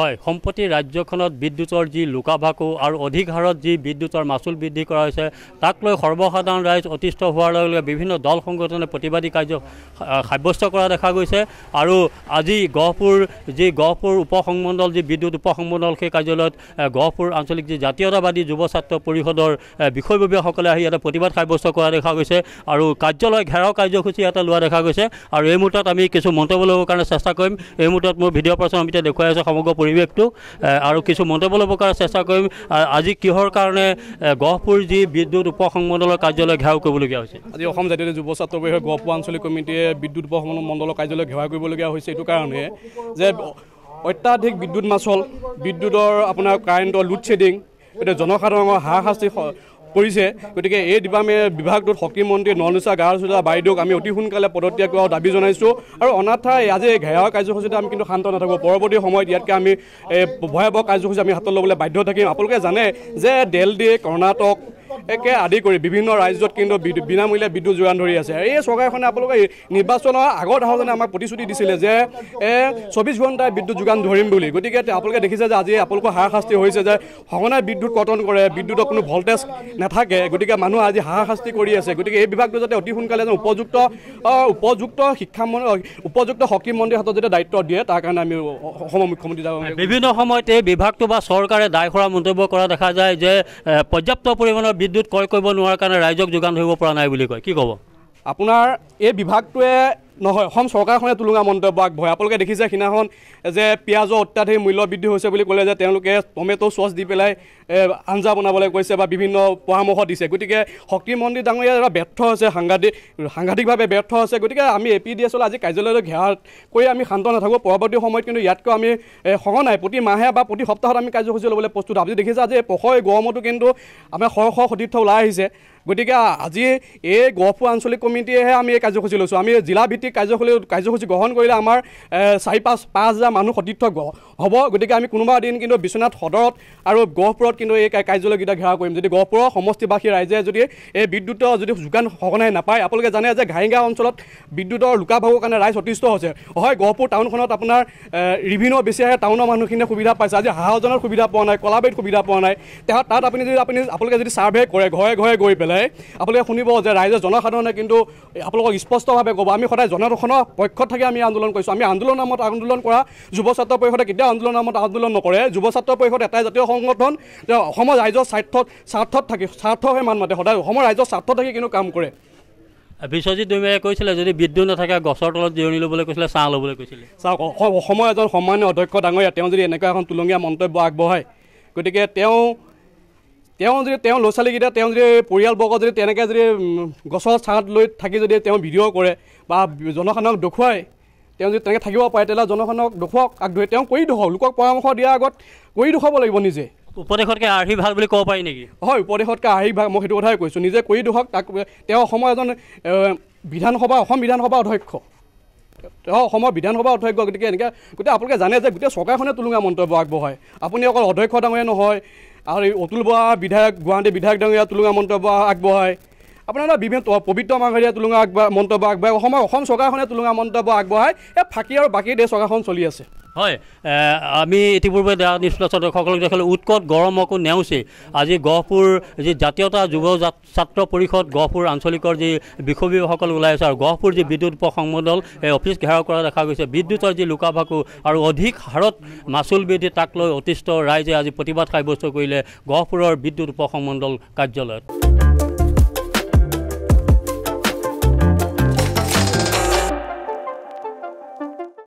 হয় সম্প্ৰতি ৰাজ্যখনত বিদ্যুতৰ যি লুকা ভাকু আৰু অধিক হাৰত যি বিদ্যুতৰ মাচুল বৃদ্ধি কৰা হৈছে তাক লৈ সৰ্বসাধাৰণ ৰাইজ অতিষ্ঠ হোৱাৰ লগে লগে বিভিন্ন দল সংগঠনে প্ৰতিবাদী কাৰ্য সাব্যস্ত কৰা দেখা গৈছে আৰু আজি গহপুৰ যি গহপুৰ উপসংমণ্ডল যি বিদ্যুৎ উপসংমণ্ডল সেই কাৰ্যালয়ত গহপুৰ আঞ্চলিক যি জাতীয়তাবাদী যুৱ ছাত্ৰ পৰিষদৰ বিষয়ববীয়াসকলে আহি ইয়াতে প্ৰতিবাদ সাব্যস্ত কৰা দেখা গৈছে আৰু কাৰ্যালয় ঘেৰাও কাৰ্যসূচী ইয়াতে লোৱা দেখা গৈছে আৰু এই মুহূৰ্তত আমি কিছু মন্তব্য ল'বৰ কাৰণে চেষ্টা কৰিম এই মুহূৰ্তত মোৰ ভিডিঅ' প্ৰচাৰ আমি দেখুৱাই আছে সমগ্ৰ পরিবেশ আর কিছু মন্তব্য লোবার চেষ্টা করি আজি কিহর কারণে গহপুর যে বিদ্যুৎ উপসংমণ্ডলের কার্যালয় ঘেরাও করবল হয়েছে আজি জাতীয় যুব ছাত্র পরিষদ গহপুর আঞ্চলিক কমিটিয়ে বিদ্যুৎ উপসংমণ্ডল কার্যালয় ঘেরাও করবল হয়েছে এই কারণে যে অত্যাধিক বিদ্যুৎ মাচল বিদ্যুৎ আপনার কারেন্টর লোডশেডিং এটা জনসাধারণ হাৰাশাস্তি কৰিছে গতিকে এই ডিপাৰ্টমে বিভাগটোত সকী মন্ত্ৰী নলনিচা গাৰচুজা বাইদেউক আমি অতি সোনকালে পদত্যাগ কৰাৰ দাবী জনাইছোঁ আৰু অনাথাই আজি ঘেৰাৰ কাৰ্যসূচীতে আমি কিন্তু শান্ত নাথাকোঁ পৰৱৰ্তী সময়ত ইয়াতকৈ আমি এই ভয়াৱহ কাৰ্যসূচী আমি হাতত ল'বলৈ বাধ্য থাকিম আপোনালোকে জানে যে দেলহি কৰ্ণাটক একে আদি কৰি বিভিন্ন ৰাজ্যত কিন্তু বিনামূলীয়া বিদ্যুৎ যোগান ধৰি আছে এই চৰকাৰখনে আপোনালোকে নিৰ্বাচনৰ আগত আহোঁতে আমাক প্ৰতিশ্ৰুতি দিছিলে যে চৌবিছ ঘণ্টাই বিদ্যুৎ যোগান ধৰিম বুলি গতিকে আপোনালোকে দেখিছে যে আজি আপোনালোকৰ হাৰাশাস্তি হৈছে যে সঘনাই বিদ্যুৎ কৰ্তন কৰে বিদ্যুতৰ কোনো ভল্টেজ নাথাকে গতিকে মানুহ আজি হাৰাশাস্তি কৰি আছে গতিকে এই বিভাগটো যাতে অতি সোনকালে যে উপযুক্ত উপযুক্ত শিক্ষা উপযুক্ত শক্তি মন্ত্ৰীৰ হাতত যেতিয়া দায়িত্ব দিয়ে তাৰ কাৰণে আমি অসমৰ মুখ্যমন্ত্ৰী যাব বিভিন্ন সময়ত এই বিভাগটো বা চৰকাৰে দায় কৰা মন্তব্য কৰা দেখা যায় যে পৰ্যাপ্ত পৰিমাণৰ বিদ্যুৎ বিদ্যুৎ ক্ৰয় কৰিব নোৱাৰাৰ কাৰণে ৰাইজক যোগান ধৰিব পৰা নাই বুলি কয় কি ক'ব আপোনাৰ এই বিভাগটোৱে নহয় অসম চৰকাৰখনে তুলুঙা মন্তব্য আগবঢ়ায় আপোনালোকে দেখিছে সিদিনাখন যে পিঁয়াজৰ অত্যাধিক মূল্য বৃদ্ধি হৈছে বুলি ক'লে যে তেওঁলোকে টমেট' চচ দি পেলাই আঞ্জা বনাবলৈ কৈছে বা বিভিন্ন পৰামৰ্শ দিছে গতিকে শক্তিমন্ত্ৰী ডাঙৰীয়া এটা ব্যৰ্থ হৈছে সাংঘাতিক সাংঘাতিকভাৱে ব্যৰ্থ হৈছে গতিকে আমি এ পি ডি এছলৈ আজি কাৰ্যালয়লৈ ঘেৰা কৰি আমি শান্ত নাথাকোঁ পৰৱৰ্তী সময়ত কিন্তু ইয়াতকৈ আমি সঘনাই প্ৰতি মাহে বা প্ৰতি সপ্তাহত আমি কাৰ্যসূচী ল'বলৈ প্ৰস্তুত আপুনি দেখিছে আজি পখৰ গৰমতো কিন্তু আমাৰ শ শ সতীৰ্থ ওলাই আহিছে গতিকে আজি এই গহপুৰ আঞ্চলিক কমিটিয়েহে আমি এই কাৰ্যসূচী লৈছোঁ আমি জিলাভিত্তিক কাৰ্যসূচী কাৰ্যসূচী গ্ৰহণ কৰিলে আমাৰ চাৰি পাঁচ পাঁচ হাজাৰ মানুহ সতীৰ্থ হ'ব গতিকে আমি কোনোবা এদিন কিন্তু বিশ্বনাথ সদৰত আৰু গহপুৰত কিন্তু এই কাৰ্যালয়কেইটা ঘেৰা কৰিম যদি গহপুৰৰ সমষ্টিবাসী ৰাইজে যদি এই বিদ্যুতৰ যদি যোগান সঘনাই নাপায় আপোনালোকে জানে যে ঘাইগাঁও অঞ্চলত বিদ্যুতৰ লুকা ভাগৰ কাৰণে ৰাইজ অতিষ্ঠ হৈছে হয় গহপুৰ টাউনখনত আপোনাৰ ৰিভিনৰ বেছি আহে টাউনৰ মানুহখিনিয়ে সুবিধা পাইছে আজি হাহাজনৰ সুবিধা পোৱা নাই কলাবাৰীত সুবিধা পোৱা নাই তেওঁ তাত আপুনি যদি আপুনি আপোনালোকে যদি ছাৰ্ভে কৰে ঘৰে ঘৰে গৈ পেলাই আপোনালোকে শুনিব যে ৰাইজে জনসাধাৰণে কিন্তু আপোনালোকক স্পষ্টভাৱে ক'ব আমি সদায় জনসাধাৰণৰ পক্ষত থাকি আমি আন্দোলন কৰিছোঁ আমি আন্দোলন নামত আন্দোলন কৰা যুৱ ছাত্ৰ পৰিষদে কেতিয়াও আন্দোলন নামত আন্দোলন নকৰে যুৱ ছাত্ৰ পৰিষদ এটাই জাতীয় সংগঠন তেওঁ অসমৰ ৰাইজৰ স্বাৰ্থত স্বাৰ্থত থাকি স্বাৰ্থহে মান মাতে সদায় অসমৰ ৰাইজৰ স্বাৰ্থত থাকি কিন্তু কাম কৰে বিশ্বজিৎ দৈমাৰীয়ে কৈছিলে যদি বিদ্যুৎ নাথাকে গছৰ তলত জিৰণি ল'বলৈ কৈছিলে চাহ ল'বলৈ কৈছিলে চাওক অসমৰ এজন সমান্য অধ্যক্ষ ডাঙৰীয়া তেওঁ যদি এনেকুৱা এখন তুলঙীয়া মন্তব্য আগবঢ়ায় গতিকে তেওঁ তেওঁ যদি তেওঁ ল'ৰা ছোৱালীকেইটা তেওঁ যদি পৰিয়ালবৰ্গ যদি তেনেকৈ যদি গছৰ ছাঁত লৈ থাকি যদি তেওঁ ভিডিঅ' কৰে বা জনসাধাৰণক দেখুৱায় তেওঁ যদি তেনেকৈ থাকিব পাৰে তেতিয়াহ'লে জনসাধাৰণক দেখুৱাওক আগধৰি তেওঁ কৰি দেখুৱাওক লোকক পৰামৰ্শ দিয়াৰ আগত কৰি দেখুৱাব লাগিব নিজে উপদেশতকৈ আৰ্হি ভাগ বুলি ক'ব পাৰি নেকি হয় উপদেশতকৈ আৰ্হি ভাগ মই সেইটো কথাই কৈছোঁ নিজে কৰি দেখুৱাওক তাক তেওঁ অসমৰ এজন বিধানসভা অসম বিধানসভাৰ অধ্যক্ষ তেওঁ অসমৰ বিধানসভাৰ অধ্যক্ষ গতিকে এনেকৈ গোটেই আপোনালোকে জানে যে গোটেই চৰকাৰখনে তুলুঙা মন্তব্য আগবঢ়ায় আপুনি অকল অধ্যক্ষ ডাঙৰীয়া নহয় আৰু অতুল বৰা বিধায়ক গুৱাহাটী বিধায়ক ডাঙৰীয়া তুলুঙা মন্তব্য আগবঢ়ায় আপোনাৰ বিভিন্ন পবিত্ৰ মাংহাৰীয়ে তুলুঙা আগবঢ়া মন্তব্য আগবঢ়াই অসমৰ অসম চৰকাৰখনে তুলুঙা মন্তব্য আগবঢ়াই এই ফাঁকি আৰু বাকী দেশ চৰকাৰখন চলি আছে হয় আমি ইতিপূৰ্বে নিষ্পাচন সকলোকে দেখিলোঁ উৎকট গৰমকো নেওচি আজি গহপুৰ যি জাতীয়তা যুৱ ছাত্ৰ পৰিষদ গহপুৰ আঞ্চলিকৰ যি বিষয়বীয়াসকল ওলাই আছে আৰু গহপুৰ যি বিদ্যুৎ উপ সংমণ্ডল এই অফিচ ঘেৰাও কৰা দেখা গৈছে বিদ্যুতৰ যি লুকা ভাকু আৰু অধিক হাৰত মাচুল বৃদ্ধি তাক লৈ অতিষ্ঠ ৰাইজে আজি প্ৰতিবাদ সাব্যস্ত কৰিলে গহপুৰৰ বিদ্যুৎ উপ সংমণ্ডল কাৰ্যালয়ত